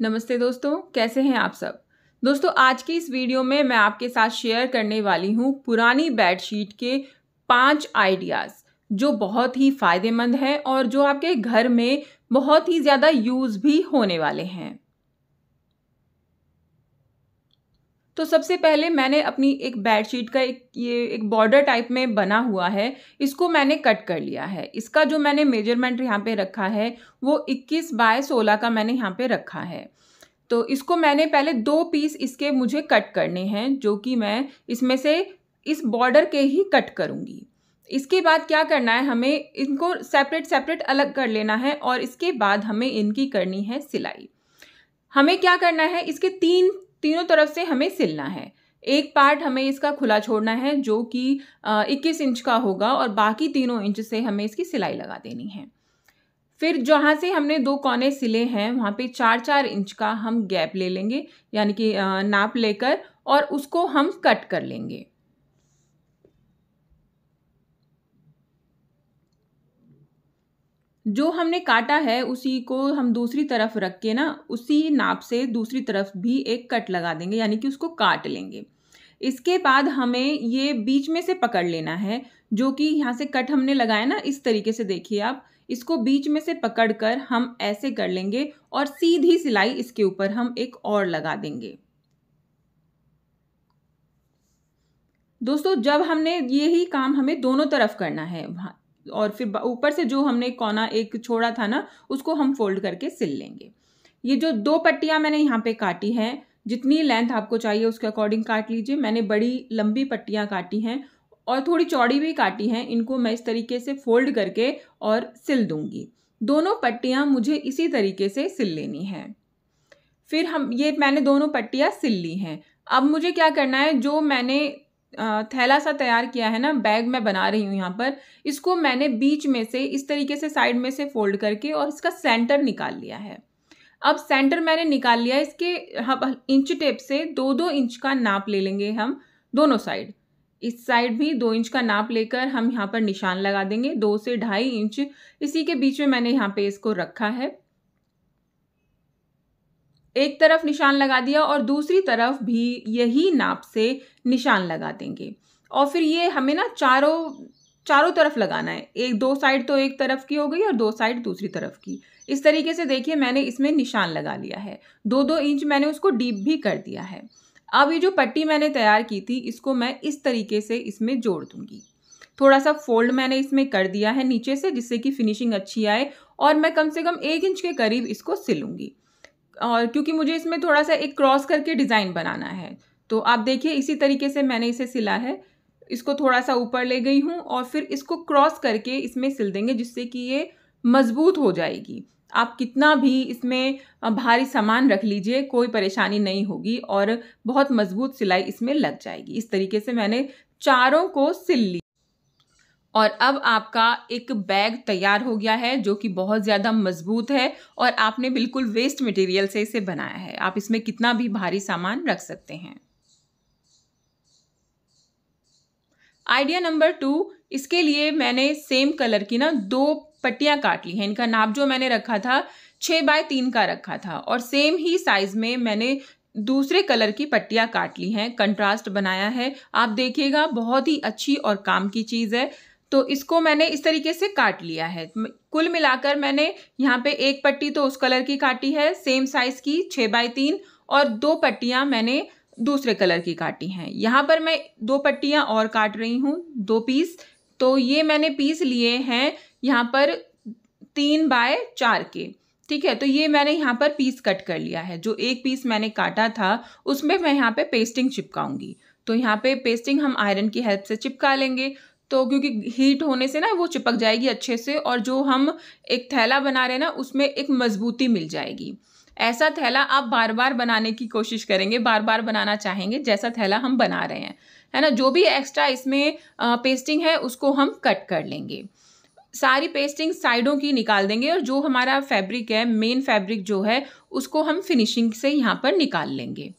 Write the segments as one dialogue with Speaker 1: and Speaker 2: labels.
Speaker 1: नमस्ते दोस्तों कैसे हैं आप सब दोस्तों आज की इस वीडियो में मैं आपके साथ शेयर करने वाली हूँ पुरानी बेडशीट के पांच आइडियाज़ जो बहुत ही फ़ायदेमंद हैं और जो आपके घर में बहुत ही ज़्यादा यूज़ भी होने वाले हैं तो सबसे पहले मैंने अपनी एक बेडशीट का एक ये एक बॉर्डर टाइप में बना हुआ है इसको मैंने कट कर लिया है इसका जो मैंने मेजरमेंट यहाँ पे रखा है वो 21 बाय 16 का मैंने यहाँ पे रखा है तो इसको मैंने पहले दो पीस इसके मुझे कट करने हैं जो कि मैं इसमें से इस बॉर्डर के ही कट करूँगी इसके बाद क्या करना है हमें इनको सेपरेट सेपरेट अलग कर लेना है और इसके बाद हमें इनकी करनी है सिलाई हमें क्या करना है इसके तीन तीनों तरफ से हमें सिलना है एक पार्ट हमें इसका खुला छोड़ना है जो कि इक्कीस इंच का होगा और बाकी तीनों इंच से हमें इसकी सिलाई लगा देनी है फिर जहाँ से हमने दो कोने सिले हैं वहाँ पे चार चार इंच का हम गैप ले लेंगे यानी कि नाप लेकर और उसको हम कट कर लेंगे जो हमने काटा है उसी को हम दूसरी तरफ रख के ना उसी नाप से दूसरी तरफ भी एक कट लगा देंगे यानी कि उसको काट लेंगे इसके बाद हमें ये बीच में से पकड़ लेना है जो कि यहाँ से कट हमने लगाया ना इस तरीके से देखिए आप इसको बीच में से पकड़ कर हम ऐसे कर लेंगे और सीधी सिलाई इसके ऊपर हम एक और लगा देंगे दोस्तों जब हमने ये ही काम हमें दोनों तरफ करना है और फिर ऊपर से जो हमने कोना एक छोड़ा था ना उसको हम फोल्ड करके सिल लेंगे ये जो दो पट्टियाँ मैंने यहाँ पे काटी हैं जितनी लेंथ आपको चाहिए उसके अकॉर्डिंग काट लीजिए मैंने बड़ी लंबी पट्टियाँ काटी हैं और थोड़ी चौड़ी भी काटी हैं इनको मैं इस तरीके से फोल्ड करके और सिल दूँगी दोनों पट्टियाँ मुझे इसी तरीके से सिल लेनी है फिर हम ये मैंने दोनों पट्टियाँ सिल ली हैं अब मुझे क्या करना है जो मैंने थैला सा तैयार किया है ना बैग मैं बना रही हूँ यहाँ पर इसको मैंने बीच में से इस तरीके से साइड में से फोल्ड करके और इसका सेंटर निकाल लिया है अब सेंटर मैंने निकाल लिया इसके हम इंच टेप से दो दो इंच का नाप ले लेंगे हम दोनों साइड इस साइड भी दो इंच का नाप लेकर हम यहाँ पर निशान लगा देंगे दो से ढाई इंच इसी के बीच में मैंने यहाँ पे इसको रखा है एक तरफ निशान लगा दिया और दूसरी तरफ भी यही नाप से निशान लगा देंगे और फिर ये हमें ना चारों चारों तरफ लगाना है एक दो साइड तो एक तरफ की हो गई और दो साइड दूसरी तरफ की इस तरीके से देखिए मैंने इसमें निशान लगा लिया है दो दो इंच मैंने उसको डीप भी कर दिया है अब ये जो पट्टी मैंने तैयार की थी इसको मैं इस तरीके से इसमें जोड़ दूंगी थोड़ा सा फोल्ड मैंने इसमें कर दिया है नीचे से जिससे कि फिनिशिंग अच्छी आए और मैं कम से कम एक इंच के करीब इसको सिलूंगी और क्योंकि मुझे इसमें थोड़ा सा एक क्रॉस करके डिज़ाइन बनाना है तो आप देखिए इसी तरीके से मैंने इसे सिला है इसको थोड़ा सा ऊपर ले गई हूँ और फिर इसको क्रॉस करके इसमें सिल देंगे जिससे कि ये मज़बूत हो जाएगी आप कितना भी इसमें भारी सामान रख लीजिए कोई परेशानी नहीं होगी और बहुत मज़बूत सिलाई इसमें लग जाएगी इस तरीके से मैंने चारों को सिल ली और अब आपका एक बैग तैयार हो गया है जो कि बहुत ज़्यादा मजबूत है और आपने बिल्कुल वेस्ट मटेरियल से इसे बनाया है आप इसमें कितना भी भारी सामान रख सकते हैं आइडिया नंबर टू इसके लिए मैंने सेम कलर की ना दो पट्टियाँ काट ली हैं इनका नाप जो मैंने रखा था छः बाय तीन का रखा था और सेम ही साइज़ में मैंने दूसरे कलर की पट्टियाँ काट ली हैं कंट्रास्ट बनाया है आप देखिएगा बहुत ही अच्छी और काम की चीज़ है तो इसको मैंने इस तरीके से काट लिया है कुल मिलाकर मैंने यहाँ पे एक पट्टी तो उस कलर की काटी है सेम साइज़ की छः बाई तीन और दो पट्टियाँ मैंने दूसरे कलर की काटी हैं यहाँ पर मैं दो पट्टियाँ और काट रही हूँ दो पीस तो ये मैंने पीस लिए हैं यहाँ पर तीन बाय चार के ठीक है तो ये मैंने यहाँ पर पीस कट कर लिया है जो एक पीस मैंने काटा था उसमें मैं यहाँ पे पेस्टिंग चिपकाऊंगी तो यहाँ पे पेस्टिंग हम आयरन की हेल्प से चिपका लेंगे तो क्योंकि हीट होने से ना वो चिपक जाएगी अच्छे से और जो हम एक थैला बना रहे हैं ना उसमें एक मजबूती मिल जाएगी ऐसा थैला आप बार बार बनाने की कोशिश करेंगे बार बार बनाना चाहेंगे जैसा थैला हम बना रहे हैं है ना जो भी एक्स्ट्रा इसमें पेस्टिंग है उसको हम कट कर लेंगे सारी पेस्टिंग साइडों की निकाल देंगे और जो हमारा फैब्रिक है मेन फैब्रिक जो है उसको हम फिनिशिंग से यहाँ पर निकाल लेंगे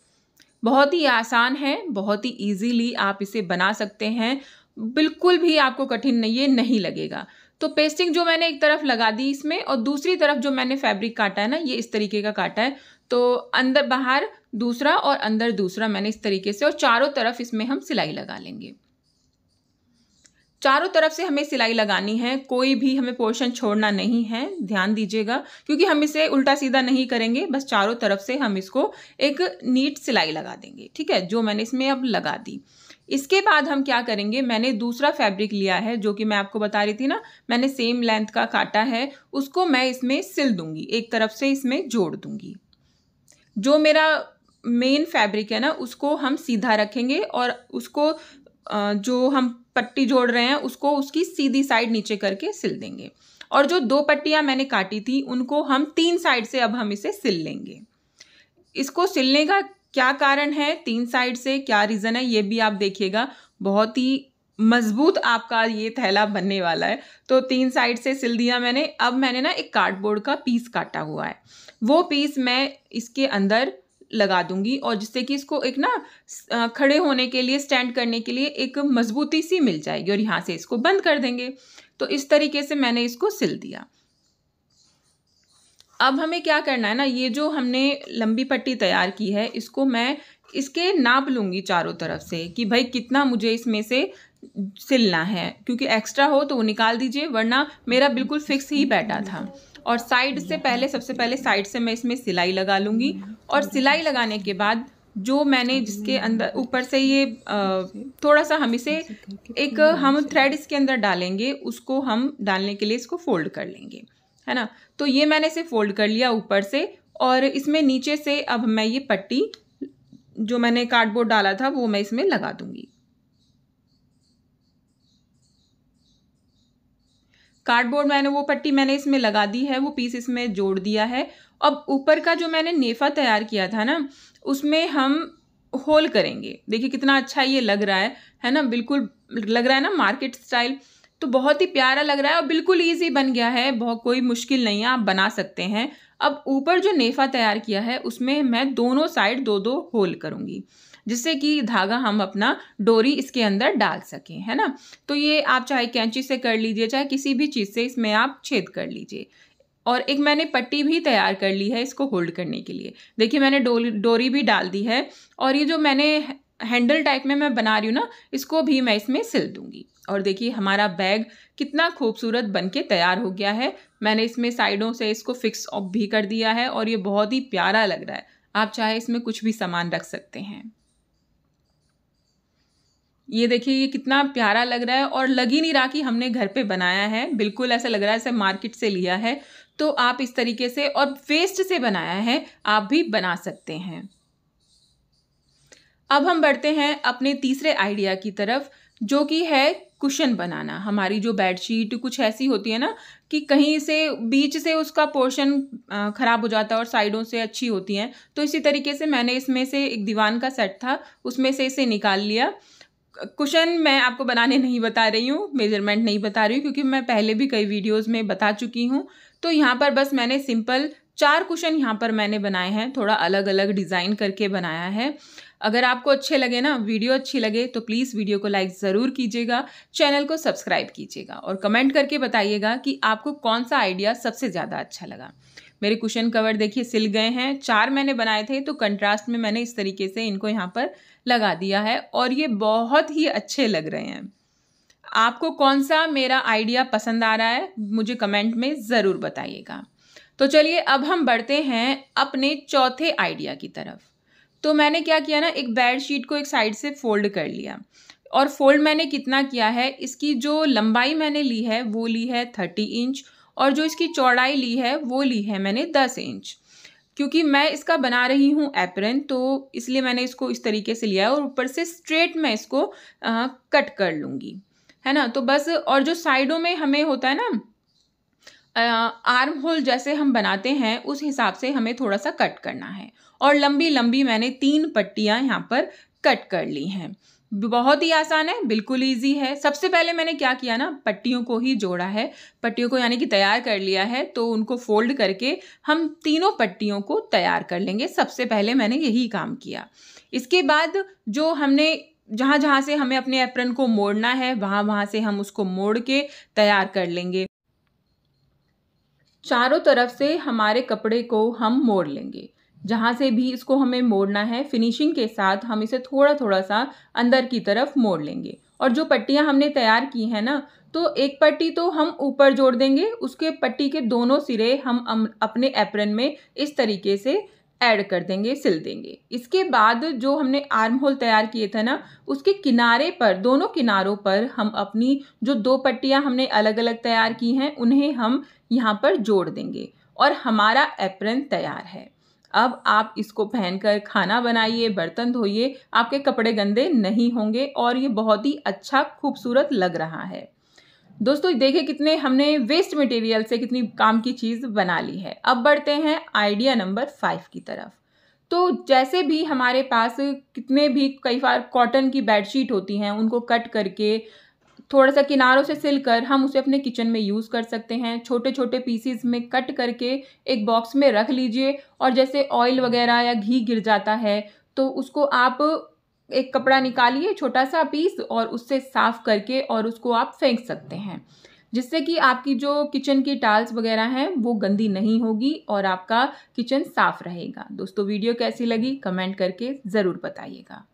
Speaker 1: बहुत ही आसान है बहुत ही इजीली आप इसे बना सकते हैं बिल्कुल भी आपको कठिन नहीं ये नहीं लगेगा तो पेस्टिंग जो मैंने एक तरफ लगा दी इसमें और दूसरी तरफ जो मैंने फैब्रिक काटा है ना ये इस तरीके का काटा है तो अंदर बाहर दूसरा और अंदर दूसरा मैंने इस तरीके से और चारों तरफ इसमें हम सिलाई लगा लेंगे चारों तरफ से हमें सिलाई लगानी है कोई भी हमें पोर्शन छोड़ना नहीं है ध्यान दीजिएगा क्योंकि हम इसे उल्टा सीधा नहीं करेंगे बस चारों तरफ से हम इसको एक नीट सिलाई लगा देंगे ठीक है जो मैंने इसमें अब लगा दी इसके बाद हम क्या करेंगे मैंने दूसरा फैब्रिक लिया है जो कि मैं आपको बता रही थी ना मैंने सेम लेंथ का काटा है उसको मैं इसमें सिल दूंगी एक तरफ से इसमें जोड़ दूंगी जो मेरा मेन फैब्रिक है ना उसको हम सीधा रखेंगे और उसको जो हम पट्टी जोड़ रहे हैं उसको उसकी सीधी साइड नीचे करके सिल देंगे और जो दो पट्टियाँ मैंने काटी थी उनको हम तीन साइड से अब हम इसे सिल लेंगे इसको सिलने का क्या कारण है तीन साइड से क्या रीज़न है ये भी आप देखिएगा बहुत ही मजबूत आपका ये थैला बनने वाला है तो तीन साइड से सिल दिया मैंने अब मैंने ना एक कार्डबोर्ड का पीस काटा हुआ है वो पीस मैं इसके अंदर लगा दूंगी और जिससे कि इसको एक ना खड़े होने के लिए स्टैंड करने के लिए एक मजबूती सी मिल जाएगी और यहाँ से इसको बंद कर देंगे तो इस तरीके से मैंने इसको सिल दिया अब हमें क्या करना है ना ये जो हमने लंबी पट्टी तैयार की है इसको मैं इसके नाप लूँगी चारों तरफ से कि भाई कितना मुझे इसमें से सिलना है क्योंकि एक्स्ट्रा हो तो वो निकाल दीजिए वरना मेरा बिल्कुल फिक्स ही बैठा था और साइड से पहले सबसे पहले साइड से मैं इसमें सिलाई लगा लूँगी और सिलाई लगाने के बाद जो मैंने जिसके अंदर ऊपर से ये थोड़ा सा हम इसे एक हम थ्रेड इसके अंदर डालेंगे उसको हम डालने के लिए इसको फोल्ड कर लेंगे है ना तो ये मैंने इसे फोल्ड कर लिया ऊपर से और इसमें नीचे से अब मैं ये पट्टी जो मैंने कार्डबोर्ड डाला था वो मैं इसमें लगा दूंगी कार्डबोर्ड मैंने वो पट्टी मैंने इसमें लगा दी है वो पीस इसमें जोड़ दिया है अब ऊपर का जो मैंने नेफा तैयार किया था ना उसमें हम होल करेंगे देखिए कितना अच्छा ये लग रहा है है ना बिल्कुल लग रहा है ना मार्केट स्टाइल तो बहुत ही प्यारा लग रहा है और बिल्कुल ईजी बन गया है बहुत कोई मुश्किल नहीं है आप बना सकते हैं अब ऊपर जो नेफा तैयार किया है उसमें मैं दोनों साइड दो दो होल करूँगी जिससे कि धागा हम अपना डोरी इसके अंदर डाल सकें है ना तो ये आप चाहे कैंची से कर लीजिए चाहे किसी भी चीज़ से इसमें आप छेद कर लीजिए और एक मैंने पट्टी भी तैयार कर ली है इसको होल्ड करने के लिए देखिए मैंने डोरी डोरी भी डाल दी है और ये जो मैंने हैंडल टाइप में मैं बना रही हूँ ना इसको भी मैं इसमें सिल दूँगी और देखिए हमारा बैग कितना खूबसूरत बन के तैयार हो गया है मैंने इसमें साइडों से इसको फिक्स ऑफ भी कर दिया है और ये बहुत ही प्यारा लग रहा है आप चाहे इसमें कुछ भी सामान रख सकते हैं ये देखिए ये कितना प्यारा लग रहा है और लग ही नहीं रहा कि हमने घर पे बनाया है बिल्कुल ऐसा लग रहा है ऐसे मार्केट से लिया है तो आप इस तरीके से और वेस्ट से बनाया है आप भी बना सकते हैं अब हम बढ़ते हैं अपने तीसरे आइडिया की तरफ जो कि है कुशन बनाना हमारी जो बेडशीट कुछ ऐसी होती है ना कि कहीं से बीच से उसका पोर्शन ख़राब हो जाता है और साइडों से अच्छी होती हैं तो इसी तरीके से मैंने इसमें से एक दीवान का सेट था उसमें से इसे निकाल लिया कुशन मैं आपको बनाने नहीं बता रही हूँ मेजरमेंट नहीं बता रही हूँ क्योंकि मैं पहले भी कई वीडियोस में बता चुकी हूँ तो यहाँ पर बस मैंने सिंपल चार कुशन यहाँ पर मैंने बनाए हैं थोड़ा अलग अलग डिज़ाइन करके बनाया है अगर आपको अच्छे लगे ना वीडियो अच्छी लगे तो प्लीज़ वीडियो को लाइक ज़रूर कीजिएगा चैनल को सब्सक्राइब कीजिएगा और कमेंट करके बताइएगा कि आपको कौन सा आइडिया सबसे ज़्यादा अच्छा लगा मेरे कुशन कवर देखिए सिल गए हैं चार मैंने बनाए थे तो कंट्रास्ट में मैंने इस तरीके से इनको यहाँ पर लगा दिया है और ये बहुत ही अच्छे लग रहे हैं आपको कौन सा मेरा आइडिया पसंद आ रहा है मुझे कमेंट में ज़रूर बताइएगा तो चलिए अब हम बढ़ते हैं अपने चौथे आइडिया की तरफ तो मैंने क्या किया ना एक बेड शीट को एक साइड से फोल्ड कर लिया और फोल्ड मैंने कितना किया है इसकी जो लंबाई मैंने ली है वो ली है थर्टी इंच और जो इसकी चौड़ाई ली है वो ली है मैंने दस इंच क्योंकि मैं इसका बना रही हूँ एप्रन तो इसलिए मैंने इसको इस तरीके से लिया है और ऊपर से स्ट्रेट मैं इसको आ, कट कर लूँगी है ना तो बस और जो साइडों में हमें होता है ना आर्म होल जैसे हम बनाते हैं उस हिसाब से हमें थोड़ा सा कट करना है और लंबी लंबी मैंने तीन पट्टियाँ यहाँ पर कट कर ली हैं बहुत ही आसान है बिल्कुल ईजी है सबसे पहले मैंने क्या किया ना पट्टियों को ही जोड़ा है पट्टियों को यानी कि तैयार कर लिया है तो उनको फोल्ड करके हम तीनों पट्टियों को तैयार कर लेंगे सबसे पहले मैंने यही काम किया इसके बाद जो हमने जहाँ जहाँ से हमें अपने एप्रन को मोड़ना है वहाँ वहाँ से हम उसको मोड़ के तैयार कर लेंगे चारों तरफ से हमारे कपड़े को हम मोड़ लेंगे जहाँ से भी इसको हमें मोड़ना है फिनिशिंग के साथ हम इसे थोड़ा थोड़ा सा अंदर की तरफ मोड़ लेंगे और जो पट्टियाँ हमने तैयार की हैं ना तो एक पट्टी तो हम ऊपर जोड़ देंगे उसके पट्टी के दोनों सिरे हम अपने एप्रन में इस तरीके से ऐड कर देंगे सिल देंगे इसके बाद जो हमने आर्म होल तैयार किए थे ना उसके किनारे पर दोनों किनारों पर हम अपनी जो दो पट्टियाँ हमने अलग अलग तैयार की हैं उन्हें हम यहाँ पर जोड़ देंगे और हमारा एप्रन तैयार है अब आप इसको पहनकर खाना बनाइए बर्तन धोइए आपके कपड़े गंदे नहीं होंगे और ये बहुत ही अच्छा खूबसूरत लग रहा है दोस्तों देखिए कितने हमने वेस्ट मटेरियल से कितनी काम की चीज़ बना ली है अब बढ़ते हैं आइडिया नंबर फाइव की तरफ तो जैसे भी हमारे पास कितने भी कई बार कॉटन की बेडशीट होती हैं उनको कट करके थोड़ा सा किनारों से सिल कर हम उसे अपने किचन में यूज़ कर सकते हैं छोटे छोटे पीसीज में कट करके एक बॉक्स में रख लीजिए और जैसे ऑयल वगैरह या घी गिर जाता है तो उसको आप एक कपड़ा निकालिए छोटा सा पीस और उससे साफ़ करके और उसको आप फेंक सकते हैं जिससे कि आपकी जो किचन की टाल्स वगैरह हैं वो गंदी नहीं होगी और आपका किचन साफ़ रहेगा दोस्तों वीडियो कैसी लगी कमेंट करके ज़रूर बताइएगा